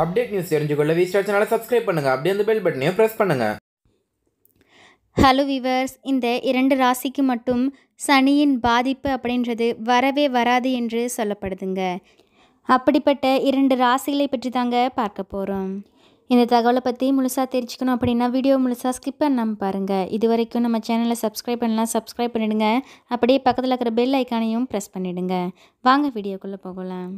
Update news தெரிஞ்சுக்கொள்ள வி சேனலை சப்ஸ்கிரைப் பண்ணுங்கள் அப்படியே அந்த பெல் பட்டனையும் ப்ரெஸ் பண்ணுங்கள் ஹலோ விவர்ஸ் இந்த இரண்டு ராசிக்கு மட்டும் சனியின் பாதிப்பு அப்படின்றது வரவே வராது என்று சொல்லப்படுதுங்க அப்படிப்பட்ட இரண்டு ராசிகளை பற்றி தாங்க பார்க்க போகிறோம் இந்த தகவலை பற்றி முழுசாக தெரிஞ்சுக்கணும் அப்படின்னா வீடியோ முழுசாக ஸ்கிப் பண்ணாமல் பாருங்கள் இது வரைக்கும் நம்ம சேனலை சப்ஸ்கிரைப் பண்ணலாம் சப்ஸ்கிரைப் பண்ணிவிடுங்க அப்படியே பக்கத்தில் இருக்கிற பெல் ஐக்கானையும் ப்ரெஸ் பண்ணிவிடுங்க வாங்க வீடியோக்குள்ளே போகலாம்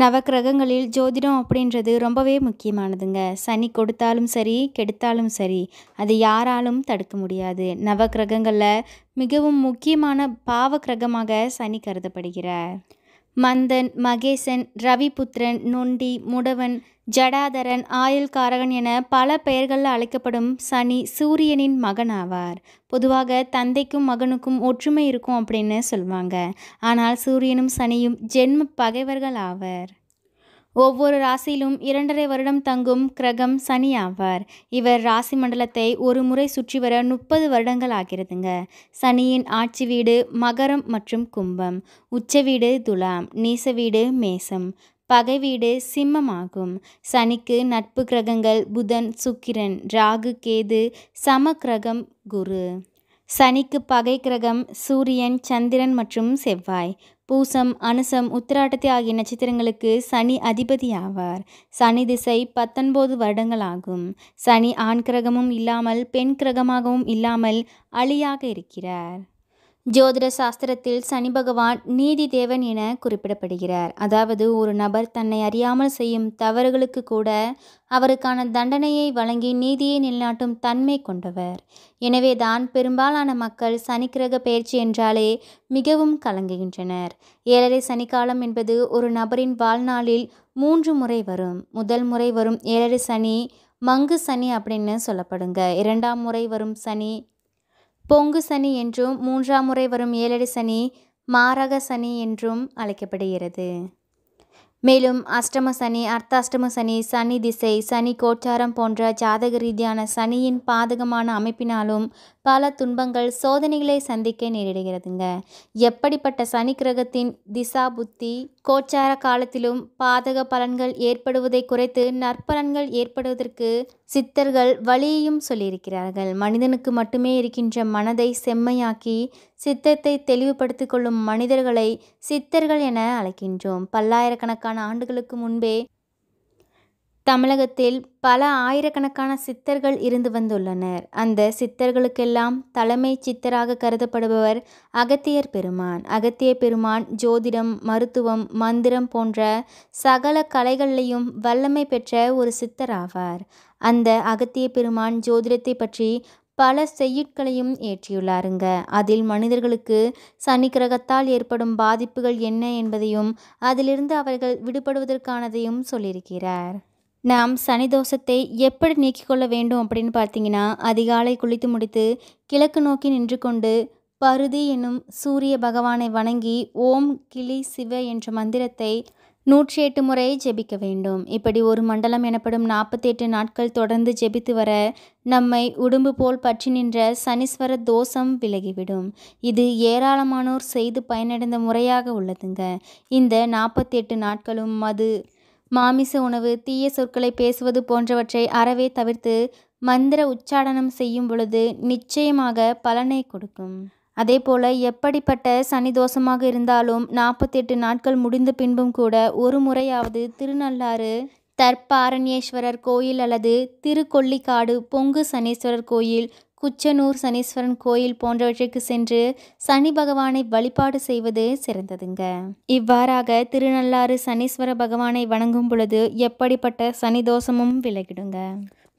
நவக்கிரகங்களில் ஜோதிடம் அப்படின்றது ரொம்பவே முக்கியமானதுங்க சனி கொடுத்தாலும் சரி கெடுத்தாலும் சரி அது யாராலும் தடுக்க முடியாது நவக்கிரகங்களில் மிகவும் முக்கியமான பாவக்கிரகமாக சனி கருதப்படுகிறார் மந்தன் மகேசன் ரவிபுத்திரன் நொண்டி முடவன் ஜடாதரன் ஆயுள்காரகன் என பல பெயர்களில் அழைக்கப்படும் சனி சூரியனின் மகன் ஆவார் பொதுவாக தந்தைக்கும் மகனுக்கும் ஒற்றுமை இருக்கும் அப்படின்னு சொல்லுவாங்க ஆனால் சூரியனும் சனியும் ஜென்ம பகைவர்கள் ஆவர் ஒவ்வொரு ராசியிலும் இரண்டரை வருடம் தங்கும் கிரகம் சனி ஆவார் இவர் ராசி மண்டலத்தை ஒரு முறை சுற்றி வர முப்பது வருடங்கள் ஆகிறதுங்க சனியின் ஆட்சி வீடு மகரம் மற்றும் கும்பம் உச்ச வீடு துலாம் நீச வீடு மேசம் பகை வீடு சிம்மமாகும் சனிக்கு நட்பு கிரகங்கள் புதன் சுக்கிரன் ராகு கேது சம கிரகம் குரு சனிக்கு பகை கிரகம் சூரியன் சந்திரன் மற்றும் செவ்வாய் பூசம் அனுசம் உத்திராட்டத்தை ஆகிய நட்சத்திரங்களுக்கு சனி அதிபதி ஆவார் சனி திசை பத்தொன்பது வருடங்கள் ஆகும் சனி ஆண் கிரகமும் இல்லாமல் பெண் கிரகமாகவும் இல்லாமல் அழியாக இருக்கிறார் ஜோதிட சாஸ்திரத்தில் சனி பகவான் நீதி தேவன் என குறிப்பிடப்படுகிறார் அதாவது ஒரு நபர் தன்னை அறியாமல் செய்யும் தவறுகளுக்கு கூட அவருக்கான தண்டனையை வழங்கி நீதியை நிலைநாட்டும் தன்மை கொண்டவர் எனவேதான் பெரும்பாலான மக்கள் சனிக்கிரக பயிற்சி என்றாலே மிகவும் கலங்குகின்றனர் ஏழரை சனிக்காலம் என்பது ஒரு நபரின் வாழ்நாளில் மூன்று முறை வரும் முதல் முறை வரும் ஏழரை சனி மங்கு சனி அப்படின்னு சொல்லப்படுங்க இரண்டாம் முறை வரும் சனி பொங்கு சனி என்றும் மூன்றாம் முறை வரும் ஏழடி சனி மாரக சனி என்றும் அழைக்கப்படுகிறது மேலும் அஷ்டம சனி அர்த்தாஷ்டம சனி சனி திசை சனி கோச்சாரம் போன்ற ஜாதக ரீதியான சனியின் பாதகமான அமைப்பினாலும் பல துன்பங்கள் சோதனைகளை சந்திக்க நேரிடுகிறதுங்க எப்படிப்பட்ட சனி கிரகத்தின் திசா புத்தி கோச்சார காலத்திலும் பாதக பலன்கள் ஏற்படுவதை குறைத்து நற்பலன்கள் ஏற்படுவதற்கு சித்தர்கள் வழியையும் சொல்லியிருக்கிறார்கள் மனிதனுக்கு மட்டுமே இருக்கின்ற மனதை செம்மையாக்கி சித்தத்தை தெளிவுபடுத்திக் கொள்ளும் மனிதர்களை சித்தர்கள் என அழைக்கின்றோம் பல்லாயிரக்கணக்கான ஆண்டுகளுக்கு முன்பே தமிழகத்தில் பல ஆயிரக்கணக்கான சித்தர்கள் இருந்து வந்துள்ளனர் அந்த சித்தர்களுக்கெல்லாம் தலைமை சித்தராக கருதப்படுபவர் அகத்தியர் பெருமான் அகத்திய பெருமான் ஜோதிடம் மருத்துவம் மந்திரம் போன்ற சகல கலைகளிலையும் வல்லமை பெற்ற ஒரு சித்தர் ஆவார் அந்த அகத்திய பெருமான் ஜோதிடத்தை பற்றி பல செய்யுட்களையும் ஏற்றியுள்ளாருங்க அதில் மனிதர்களுக்கு சனி கிரகத்தால் ஏற்படும் பாதிப்புகள் என்ன என்பதையும் அதிலிருந்து அவர்கள் விடுபடுவதற்கானதையும் சொல்லியிருக்கிறார் நாம் சனி தோஷத்தை எப்படி கொள்ள வேண்டும் அப்படின்னு பார்த்தீங்கன்னா அதிகாலை குளித்து முடித்து கிழக்கு நோக்கி நின்று கொண்டு பருதி என்னும் சூரிய பகவானை வணங்கி ஓம் கிளி சிவ என்ற மந்திரத்தை நூற்றி எட்டு முறை ஜெபிக்க வேண்டும் இப்படி ஒரு மண்டலம் எனப்படும் நாற்பத்தி எட்டு நாட்கள் தொடர்ந்து ஜெபித்து வர நம்மை உடும்பு போல் பற்றி நின்ற சனீஸ்வர தோஷம் விலகிவிடும் இது ஏராளமானோர் செய்து பயனடைந்த முறையாக உள்ளதுங்க இந்த நாற்பத்தி எட்டு நாட்களும் மது மாமிச உணவு தீய சொற்களை பேசுவது போன்றவற்றை அறவே தவிர்த்து மந்திர உச்சாடனம் செய்யும் பொழுது நிச்சயமாக பலனை கொடுக்கும் அதே போல எப்படிப்பட்ட சனி தோஷமாக இருந்தாலும் நாற்பத்தெட்டு நாட்கள் முடிந்த பின்பும் கூட ஒரு முறையாவது திருநள்ளாறு தற்பாரண்யேஸ்வரர் கோயில் அல்லது திருக்கொல்லிக்காடு பொங்கு சனீஸ்வரர் கோயில் குச்சனூர் சனீஸ்வரன் கோயில் போன்றவற்றிற்கு சென்று சனி பகவானை வழிபாடு செய்வது சிறந்ததுங்க இவ்வாறாக திருநள்ளாறு சனீஸ்வர பகவானை வணங்கும் பொழுது எப்படிப்பட்ட சனி தோஷமும் விலகிடுங்க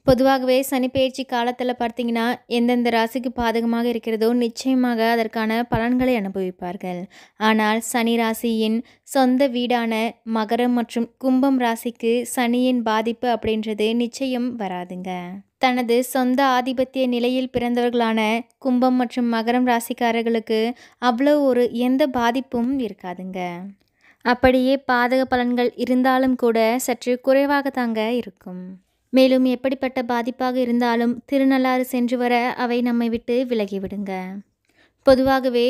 பொதுவாகவே சனி பயிற்சி காலத்தில் பார்த்தீங்கன்னா எந்தெந்த ராசிக்கு பாதகமாக இருக்கிறதோ நிச்சயமாக அதற்கான பலன்களை அனுபவிப்பார்கள் ஆனால் சனி ராசியின் சொந்த வீடான மகரம் மற்றும் கும்பம் ராசிக்கு சனியின் பாதிப்பு அப்படின்றது நிச்சயம் வராதுங்க தனது சொந்த ஆதிபத்திய நிலையில் பிறந்தவர்களான கும்பம் மற்றும் மகரம் ராசிக்காரர்களுக்கு அவ்வளோ ஒரு எந்த பாதிப்பும் இருக்காதுங்க அப்படியே பாதக பலன்கள் இருந்தாலும் கூட சற்று குறைவாக தாங்க இருக்கும் மேலும் எப்படிப்பட்ட பாதிப்பாக இருந்தாலும் திருநள்ளாறு சென்று வர அவை நம்மை விட்டு விலகிவிடுங்க பொதுவாகவே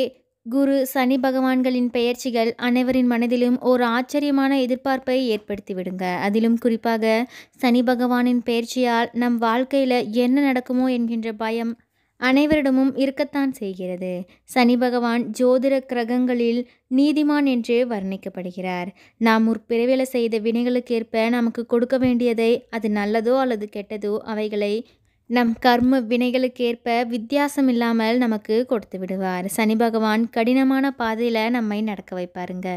குரு சனி பகவான்களின் பெயர்ச்சிகள் அனைவரின் மனதிலும் ஒரு ஆச்சரியமான எதிர்பார்ப்பை ஏற்படுத்திவிடுங்க அதிலும் குறிப்பாக சனி பகவானின் பெயர்ச்சியால் நம் வாழ்க்கையில் என்ன நடக்குமோ என்கின்ற பயம் அனைவரிடமும் இருக்கத்தான் செய்கிறது சனி பகவான் ஜோதிட கிரகங்களில் நீதிமான் என்றே வர்ணிக்கப்படுகிறார் நாம் முற்பிறவில செய்த வினைகளுக்கேற்ப நமக்கு கொடுக்க வேண்டியதை அது நல்லதோ அல்லது கெட்டதோ அவைகளை நம் கர்ம வினைகளுக்கேற்ப வித்தியாசம் இல்லாமல் நமக்கு கொடுத்து விடுவார் சனி பகவான் கடினமான பாதையில் நம்மை நடக்க வைப்பாருங்க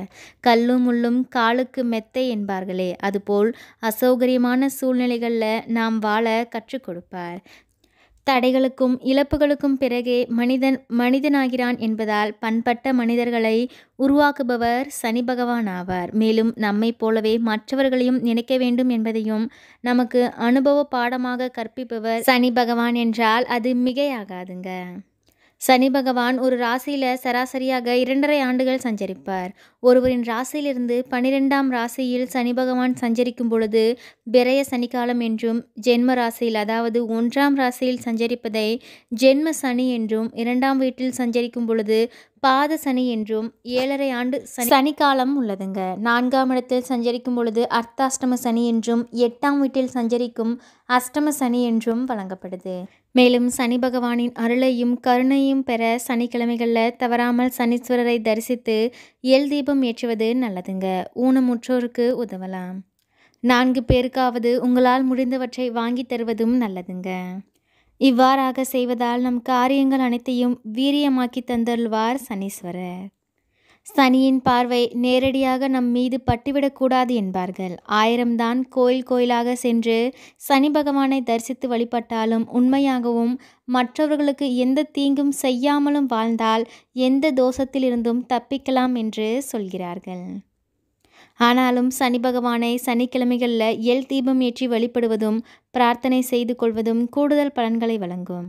கல்லும் முள்ளும் காலுக்கு மெத்தை என்பார்களே அதுபோல் அசௌகரியமான சூழ்நிலைகளில் நாம் வாழ கற்றுக் கொடுப்பார் தடைகளுக்கும் இழப்புகளுக்கும் பிறகே மனிதன் மனிதனாகிறான் என்பதால் பண்பட்ட மனிதர்களை உருவாக்குபவர் சனி பகவான் ஆவார் மேலும் நம்மை போலவே மற்றவர்களையும் நினைக்க வேண்டும் என்பதையும் நமக்கு அனுபவ பாடமாக கற்பிப்பவர் சனி பகவான் என்றால் அது மிகையாகாதுங்க சனி பகவான் ஒரு ராசியில் சராசரியாக இரண்டரை ஆண்டுகள் சஞ்சரிப்பார் ஒருவரின் ராசியிலிருந்து பனிரெண்டாம் ராசியில் சனி பகவான் சஞ்சரிக்கும் பொழுது பிறைய சனிக்காலம் என்றும் ஜென்ம ராசியில் அதாவது ஒன்றாம் ராசியில் சஞ்சரிப்பதை ஜென்ம சனி என்றும் இரண்டாம் வீட்டில் சஞ்சரிக்கும் பொழுது பாத சனி என்றும் ஏழரை ஆண்டு சனிக்காலம் உள்ளதுங்க நான்காம் இடத்தில் சஞ்சரிக்கும் பொழுது அர்த்தாஷ்டம சனி என்றும் எட்டாம் வீட்டில் சஞ்சரிக்கும் அஷ்டம சனி என்றும் வழங்கப்படுது மேலும் சனி பகவானின் அருளையும் கருணையும் பெற சனிக்கிழமைகளில் தவறாமல் சனீஸ்வரரை தரிசித்து இயல் தீபம் ஏற்றுவது நல்லதுங்க ஊனமுற்றோருக்கு உதவலாம் நான்கு பேருக்காவது உங்களால் முடிந்தவற்றை வாங்கி தருவதும் நல்லதுங்க இவ்வாறாக செய்வதால் நம் காரியங்கள் அனைத்தையும் வீரியமாக்கி தந்தருள்வார் சனீஸ்வரர் சனியின் பார்வை நேரடியாக நம் மீது பட்டுவிடக்கூடாது என்பார்கள் ஆயிரம்தான் கோயில் கோயிலாக சென்று சனி பகவானை தரிசித்து வழிபட்டாலும் உண்மையாகவும் மற்றவர்களுக்கு எந்த தீங்கும் செய்யாமலும் வாழ்ந்தால் எந்த தோஷத்திலிருந்தும் தப்பிக்கலாம் என்று சொல்கிறார்கள் ஆனாலும் சனி பகவானை சனிக்கிழமைகளில் எல் தீபம் ஏற்றி வழிபடுவதும் பிரார்த்தனை செய்து கொள்வதும் கூடுதல் பலன்களை வழங்கும்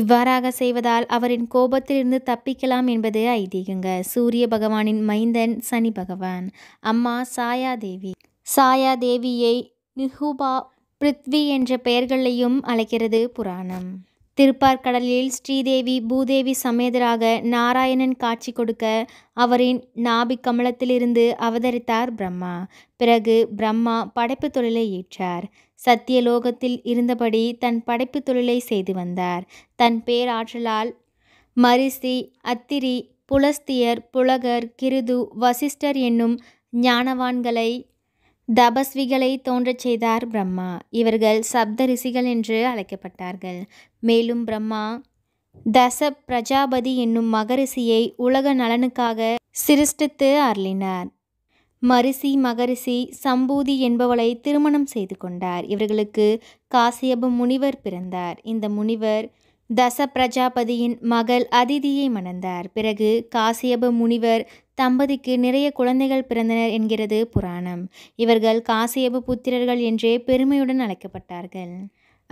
இவ்வாறாக செய்வதால் அவரின் கோபத்திலிருந்து தப்பிக்கலாம் என்பது ஐதீகங்க சூரிய பகவானின் மைந்தன் சனி பகவான் அம்மா சாயாதேவி சாயாதேவியை நிகுபா பிருத்வி என்ற பெயர்களையும் அழைக்கிறது புராணம் திருப்பார்கடலில் ஸ்ரீதேவி பூதேவி சமேதராக நாராயணன் காட்சி கொடுக்க அவரின் நாபிக் கமலத்திலிருந்து அவதரித்தார் பிரம்மா பிறகு பிரம்மா படைப்பு தொழிலை ஏற்றார் லோகத்தில் இருந்தபடி தன் படைப்பு தொழிலை செய்து வந்தார் தன் பேராற்றலால் மரிசி அத்திரி புலஸ்தியர் புலகர் கிருது வசிஷ்டர் என்னும் ஞானவான்களை தபஸ்விகளை தோன்றச் செய்தார் பிரம்மா இவர்கள் சப்த ரிஷிகள் என்று அழைக்கப்பட்டார்கள் மேலும் பிரம்மா தச பிரஜாபதி என்னும் மகரிஷியை உலக நலனுக்காக சிருஷ்டித்து அருளினார் மரிசி மகரிஷி சம்பூதி என்பவளை திருமணம் செய்து கொண்டார் இவர்களுக்கு காசியபு முனிவர் பிறந்தார் இந்த முனிவர் தச பிரஜாபதியின் மகள் அதிதியை மணந்தார் பிறகு காசியப முனிவர் தம்பதிக்கு நிறைய குழந்தைகள் பிறந்தனர் என்கிறது புராணம் இவர்கள் காசியபு புத்திரர்கள் என்றே பெருமையுடன் அழைக்கப்பட்டார்கள்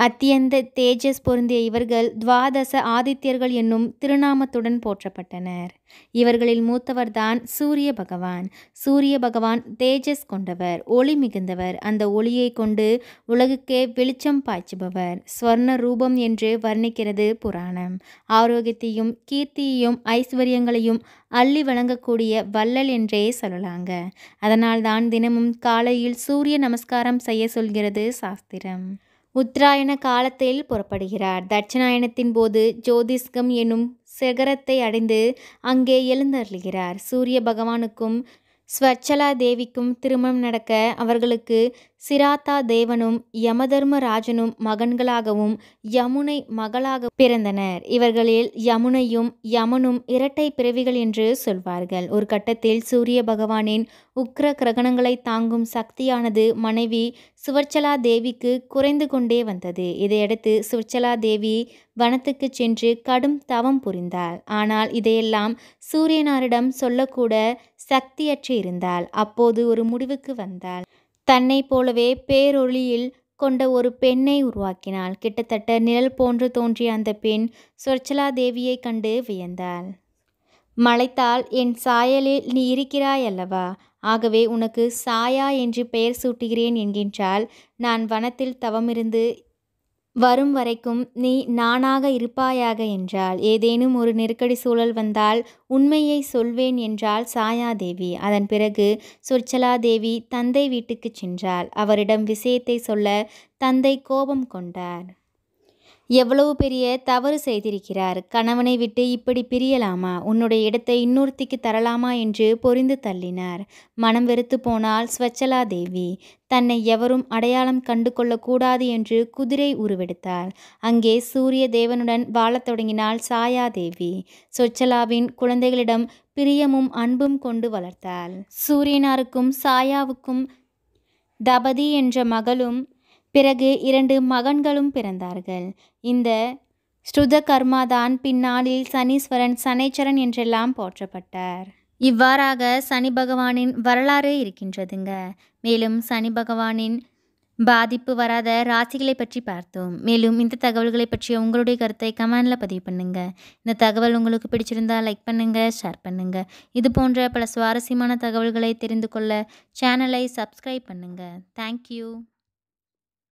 அத்தியந்த தேஜஸ் பொருந்திய இவர்கள் துவாதச ஆதித்யர்கள் என்னும் திருநாமத்துடன் போற்றப்பட்டனர் இவர்களில் மூத்தவர்தான் சூரிய பகவான் சூரிய பகவான் தேஜஸ் கொண்டவர் ஒளி மிகுந்தவர் அந்த ஒளியை கொண்டு உலகுக்கே வெளிச்சம் பாய்ச்சுபவர் ஸ்வர்ண ரூபம் என்று வர்ணிக்கிறது புராணம் ஆரோக்கியத்தையும் கீர்த்தியையும் ஐஸ்வர்யங்களையும் அள்ளி வழங்கக்கூடிய வள்ளல் என்றே சொல்லலாங்க அதனால்தான் தினமும் காலையில் சூரிய நமஸ்காரம் செய்ய சொல்கிறது சாஸ்திரம் உத்தராயண காலத்தில் புறப்படுகிறார் தட்சிணாயனத்தின் போது ஜோதிஷ்கம் எனும் சிகரத்தை அடைந்து அங்கே எழுந்தருளுகிறார் சூரிய பகவானுக்கும் ஸ்வச்சலா தேவிக்கும் திருமணம் நடக்க அவர்களுக்கு சிராத்தா தேவனும் யமதர்மராஜனும் மகன்களாகவும் யமுனை மகளாக பிறந்தனர் இவர்களில் யமுனையும் யமனும் இரட்டை பிறவிகள் என்று சொல்வார்கள் ஒரு கட்டத்தில் சூரிய பகவானின் உக்ர கிரகணங்களை தாங்கும் சக்தியானது மனைவி சுவர்ச்சலா தேவிக்கு குறைந்து கொண்டே வந்தது இதையடுத்து சுவர்ச்சலா தேவி வனத்துக்கு சென்று கடும் தவம் புரிந்தாள் ஆனால் இதையெல்லாம் சூரியனாரிடம் சொல்லக்கூட சக்தியற்று இருந்தாள் அப்போது ஒரு முடிவுக்கு வந்தாள் தன்னைப் போலவே பேரொளியில் கொண்ட ஒரு பெண்ணை உருவாக்கினாள். கிட்டத்தட்ட நிழல் போன்று தோன்றிய அந்த பெண் சொர்ச்சலா தேவியைக் கண்டு வியந்தாள். மலைத்தால் என் சாயலில் நீ இருக்கிறாய் அல்லவா? ஆகவே உனக்கு சாயா என்று பெயர் சூட்டுகிறேன் என்கின்றால் நான் வனத்தில் தவமிருந்து வரும் வரைக்கும் நீ நானாக இருப்பாயாக என்றால் ஏதேனும் ஒரு நெருக்கடி சூழல் வந்தால் உண்மையை சொல்வேன் என்றால் சாயாதேவி அதன் பிறகு சொற்சலாதேவி தந்தை வீட்டுக்கு சென்றாள் அவரிடம் விஷயத்தை சொல்ல தந்தை கோபம் கொண்டார் எவ்வளவு பெரிய தவறு செய்திருக்கிறார் கணவனை விட்டு இப்படி பிரியலாமா உன்னுடைய இடத்தை இன்னொருத்திக்கு தரலாமா என்று பொறிந்து தள்ளினார் மனம் வெறுத்து போனால் ஸ்வச்சலா தேவி தன்னை எவரும் அடையாளம் கண்டு கொள்ளக்கூடாது என்று குதிரை உருவெடுத்தாள் அங்கே சூரிய தேவனுடன் வாழத் தொடங்கினாள் தேவி ஸ்வச்சலாவின் குழந்தைகளிடம் பிரியமும் அன்பும் கொண்டு வளர்த்தாள் சூரியனாருக்கும் சாயாவுக்கும் தபதி என்ற மகளும் பிறகு இரண்டு மகன்களும் பிறந்தார்கள் இந்த ஸ்ருத கர்மாதான் பின்னாளில் சனீஸ்வரன் சனேச்சரன் என்றெல்லாம் போற்றப்பட்டார் இவ்வாறாக சனி பகவானின் வரலாறு இருக்கின்றதுங்க மேலும் சனி பகவானின் பாதிப்பு வராத ராசிகளை பற்றி பார்த்தோம் மேலும் இந்த தகவல்களை பற்றிய உங்களுடைய கருத்தை கமெண்டில் பதிவு பண்ணுங்கள் இந்த தகவல் உங்களுக்கு பிடிச்சிருந்தா லைக் பண்ணுங்கள் ஷேர் பண்ணுங்கள் இது போன்ற பல சுவாரஸ்யமான தகவல்களை தெரிந்து கொள்ள சேனலை சப்ஸ்கிரைப் பண்ணுங்கள் தேங்க்யூ